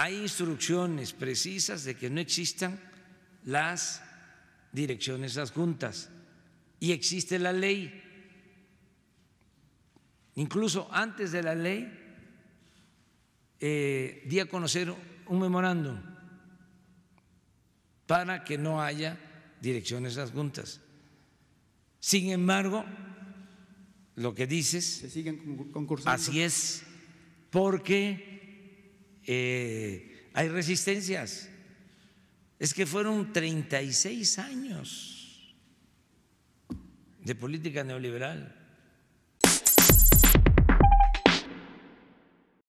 Hay instrucciones precisas de que no existan las direcciones adjuntas y existe la ley. Incluso antes de la ley eh, di a conocer un memorándum para que no haya direcciones adjuntas. Sin embargo, lo que dices, Se siguen así es, porque eh, hay resistencias. Es que fueron 36 años de política neoliberal.